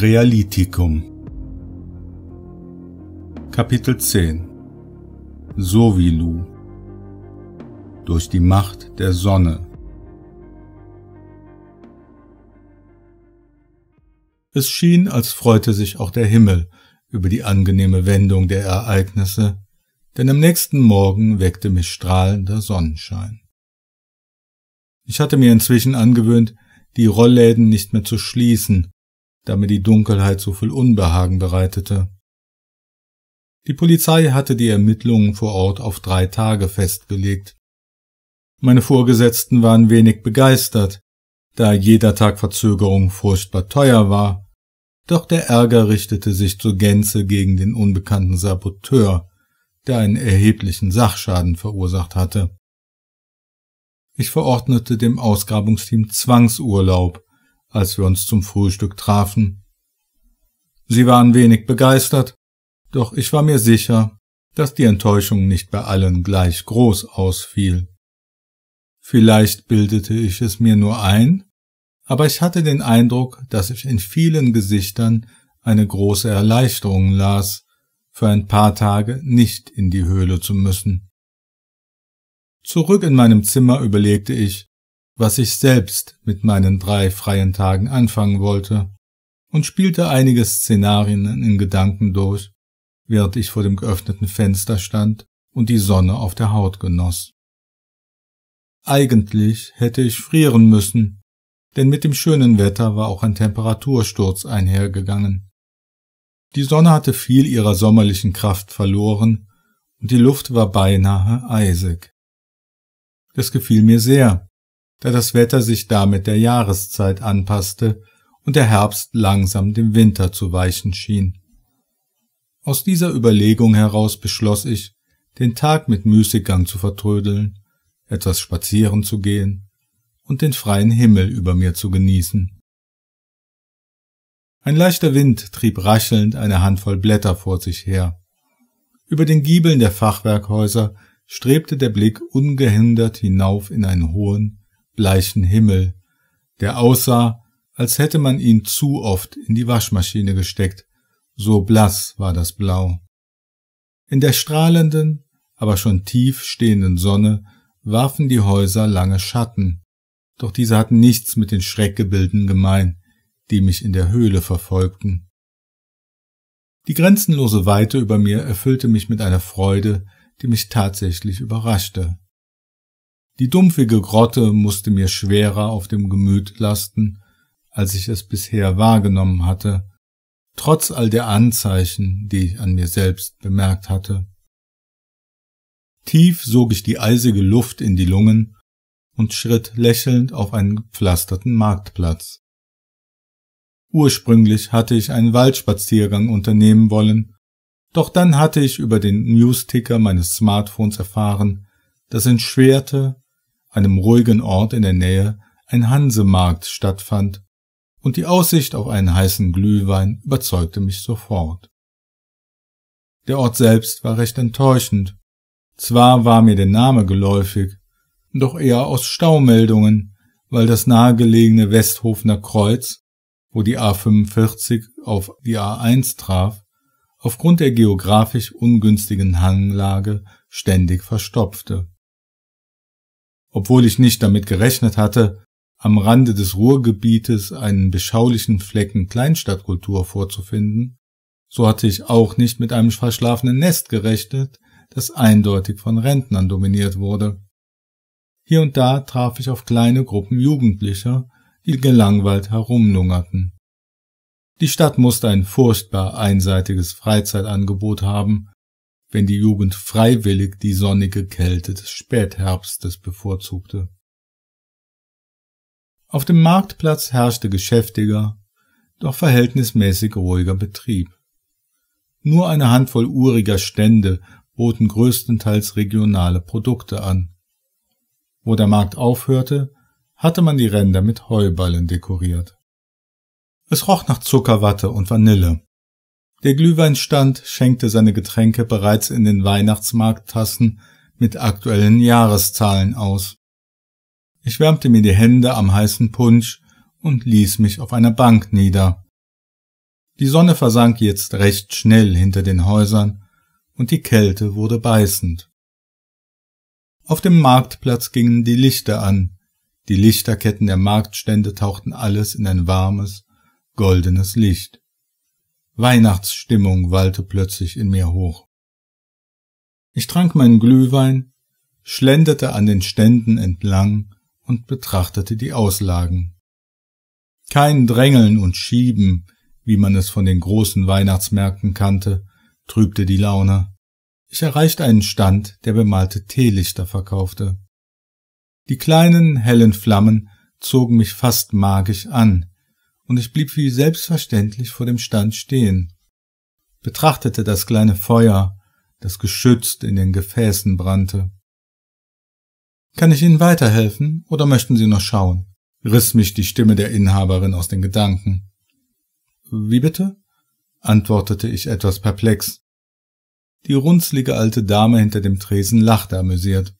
Krealitikum Kapitel 10 Sovilu Durch die Macht der Sonne Es schien, als freute sich auch der Himmel über die angenehme Wendung der Ereignisse, denn am nächsten Morgen weckte mich strahlender Sonnenschein. Ich hatte mir inzwischen angewöhnt, die Rollläden nicht mehr zu schließen, da mir die Dunkelheit so viel Unbehagen bereitete. Die Polizei hatte die Ermittlungen vor Ort auf drei Tage festgelegt. Meine Vorgesetzten waren wenig begeistert, da jeder Tag Verzögerung furchtbar teuer war, doch der Ärger richtete sich zur Gänze gegen den unbekannten Saboteur, der einen erheblichen Sachschaden verursacht hatte. Ich verordnete dem Ausgrabungsteam Zwangsurlaub, als wir uns zum Frühstück trafen. Sie waren wenig begeistert, doch ich war mir sicher, dass die Enttäuschung nicht bei allen gleich groß ausfiel. Vielleicht bildete ich es mir nur ein, aber ich hatte den Eindruck, dass ich in vielen Gesichtern eine große Erleichterung las, für ein paar Tage nicht in die Höhle zu müssen. Zurück in meinem Zimmer überlegte ich, was ich selbst mit meinen drei freien Tagen anfangen wollte, und spielte einige Szenarien in Gedanken durch, während ich vor dem geöffneten Fenster stand und die Sonne auf der Haut genoss. Eigentlich hätte ich frieren müssen, denn mit dem schönen Wetter war auch ein Temperatursturz einhergegangen. Die Sonne hatte viel ihrer sommerlichen Kraft verloren und die Luft war beinahe eisig. Das gefiel mir sehr, da das Wetter sich damit der Jahreszeit anpasste und der Herbst langsam dem Winter zu weichen schien. Aus dieser Überlegung heraus beschloss ich, den Tag mit Müßiggang zu vertrödeln, etwas spazieren zu gehen und den freien Himmel über mir zu genießen. Ein leichter Wind trieb raschelnd eine Handvoll Blätter vor sich her. Über den Giebeln der Fachwerkhäuser strebte der Blick ungehindert hinauf in einen hohen, bleichen Himmel, der aussah, als hätte man ihn zu oft in die Waschmaschine gesteckt, so blass war das Blau. In der strahlenden, aber schon tief stehenden Sonne warfen die Häuser lange Schatten, doch diese hatten nichts mit den Schreckgebilden gemein, die mich in der Höhle verfolgten. Die grenzenlose Weite über mir erfüllte mich mit einer Freude, die mich tatsächlich überraschte. Die dumpfige Grotte musste mir schwerer auf dem Gemüt lasten, als ich es bisher wahrgenommen hatte, trotz all der Anzeichen, die ich an mir selbst bemerkt hatte. Tief sog ich die eisige Luft in die Lungen und schritt lächelnd auf einen gepflasterten Marktplatz. Ursprünglich hatte ich einen Waldspaziergang unternehmen wollen, doch dann hatte ich über den Newsticker meines Smartphones erfahren, dass in Schwerte einem ruhigen Ort in der Nähe, ein Hansemarkt stattfand, und die Aussicht auf einen heißen Glühwein überzeugte mich sofort. Der Ort selbst war recht enttäuschend. Zwar war mir der Name geläufig, doch eher aus Staumeldungen, weil das nahegelegene Westhofener Kreuz, wo die A45 auf die A1 traf, aufgrund der geografisch ungünstigen Hanglage ständig verstopfte obwohl ich nicht damit gerechnet hatte, am Rande des Ruhrgebietes einen beschaulichen Flecken Kleinstadtkultur vorzufinden, so hatte ich auch nicht mit einem verschlafenen Nest gerechnet, das eindeutig von Rentnern dominiert wurde. Hier und da traf ich auf kleine Gruppen Jugendlicher, die gelangweilt herumlungerten. Die Stadt musste ein furchtbar einseitiges Freizeitangebot haben, wenn die Jugend freiwillig die sonnige Kälte des Spätherbstes bevorzugte. Auf dem Marktplatz herrschte geschäftiger, doch verhältnismäßig ruhiger Betrieb. Nur eine Handvoll uriger Stände boten größtenteils regionale Produkte an. Wo der Markt aufhörte, hatte man die Ränder mit Heuballen dekoriert. Es roch nach Zuckerwatte und Vanille. Der Glühweinstand schenkte seine Getränke bereits in den Weihnachtsmarkttassen mit aktuellen Jahreszahlen aus. Ich wärmte mir die Hände am heißen Punsch und ließ mich auf einer Bank nieder. Die Sonne versank jetzt recht schnell hinter den Häusern und die Kälte wurde beißend. Auf dem Marktplatz gingen die Lichter an. Die Lichterketten der Marktstände tauchten alles in ein warmes, goldenes Licht. Weihnachtsstimmung wallte plötzlich in mir hoch. Ich trank meinen Glühwein, schlenderte an den Ständen entlang und betrachtete die Auslagen. Kein Drängeln und Schieben, wie man es von den großen Weihnachtsmärkten kannte, trübte die Laune. Ich erreichte einen Stand, der bemalte Teelichter verkaufte. Die kleinen, hellen Flammen zogen mich fast magisch an, und ich blieb wie selbstverständlich vor dem Stand stehen, betrachtete das kleine Feuer, das geschützt in den Gefäßen brannte. Kann ich Ihnen weiterhelfen oder möchten Sie noch schauen? riss mich die Stimme der Inhaberin aus den Gedanken. Wie bitte? antwortete ich etwas perplex. Die runzlige alte Dame hinter dem Tresen lachte amüsiert.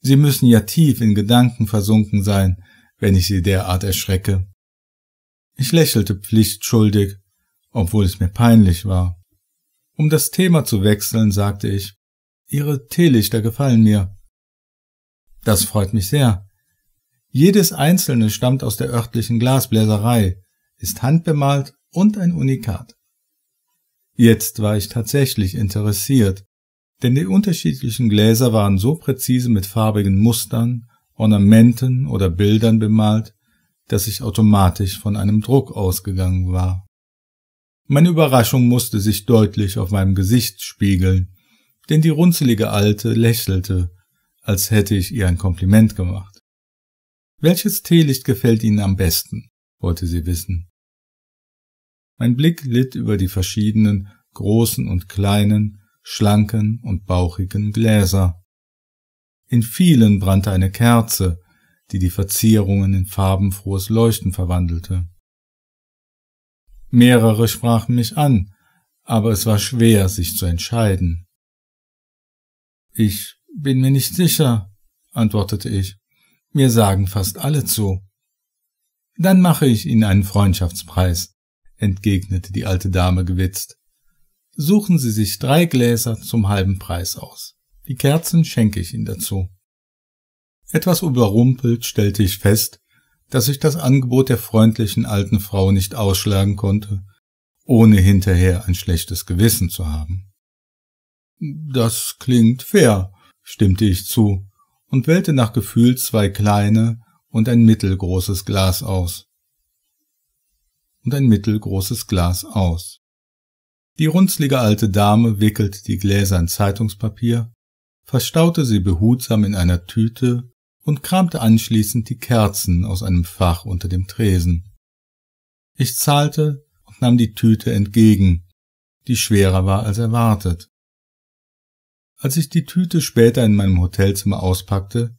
Sie müssen ja tief in Gedanken versunken sein, wenn ich Sie derart erschrecke. Ich lächelte pflichtschuldig, obwohl es mir peinlich war. Um das Thema zu wechseln, sagte ich, Ihre Teelichter gefallen mir. Das freut mich sehr. Jedes einzelne stammt aus der örtlichen Glasbläserei, ist handbemalt und ein Unikat. Jetzt war ich tatsächlich interessiert, denn die unterschiedlichen Gläser waren so präzise mit farbigen Mustern, Ornamenten oder Bildern bemalt, dass ich automatisch von einem Druck ausgegangen war. Meine Überraschung musste sich deutlich auf meinem Gesicht spiegeln, denn die runzelige Alte lächelte, als hätte ich ihr ein Kompliment gemacht. Welches Teelicht gefällt Ihnen am besten? wollte sie wissen. Mein Blick litt über die verschiedenen großen und kleinen, schlanken und bauchigen Gläser. In vielen brannte eine Kerze, die die Verzierungen in farbenfrohes Leuchten verwandelte. Mehrere sprachen mich an, aber es war schwer, sich zu entscheiden. Ich bin mir nicht sicher, antwortete ich. Mir sagen fast alle zu. Dann mache ich Ihnen einen Freundschaftspreis, entgegnete die alte Dame gewitzt. Suchen Sie sich drei Gläser zum halben Preis aus. Die Kerzen schenke ich Ihnen dazu. Etwas überrumpelt stellte ich fest, dass ich das Angebot der freundlichen alten Frau nicht ausschlagen konnte, ohne hinterher ein schlechtes Gewissen zu haben. Das klingt fair, stimmte ich zu und wählte nach Gefühl zwei kleine und ein mittelgroßes Glas aus. Und ein mittelgroßes Glas aus. Die runzlige alte Dame wickelte die Gläser in Zeitungspapier, verstaute sie behutsam in einer Tüte und kramte anschließend die Kerzen aus einem Fach unter dem Tresen. Ich zahlte und nahm die Tüte entgegen, die schwerer war als erwartet. Als ich die Tüte später in meinem Hotelzimmer auspackte,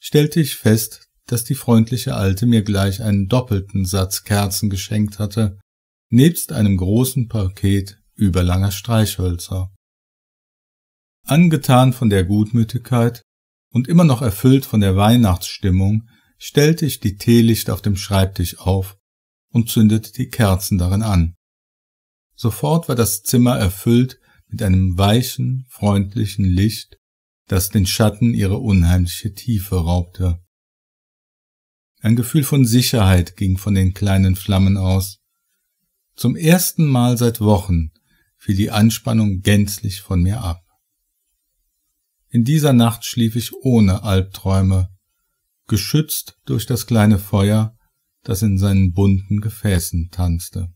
stellte ich fest, dass die freundliche Alte mir gleich einen doppelten Satz Kerzen geschenkt hatte, nebst einem großen Paket überlanger Streichhölzer. Angetan von der Gutmütigkeit und immer noch erfüllt von der Weihnachtsstimmung, stellte ich die Teelicht auf dem Schreibtisch auf und zündete die Kerzen darin an. Sofort war das Zimmer erfüllt mit einem weichen, freundlichen Licht, das den Schatten ihre unheimliche Tiefe raubte. Ein Gefühl von Sicherheit ging von den kleinen Flammen aus. Zum ersten Mal seit Wochen fiel die Anspannung gänzlich von mir ab. In dieser Nacht schlief ich ohne Albträume, geschützt durch das kleine Feuer, das in seinen bunten Gefäßen tanzte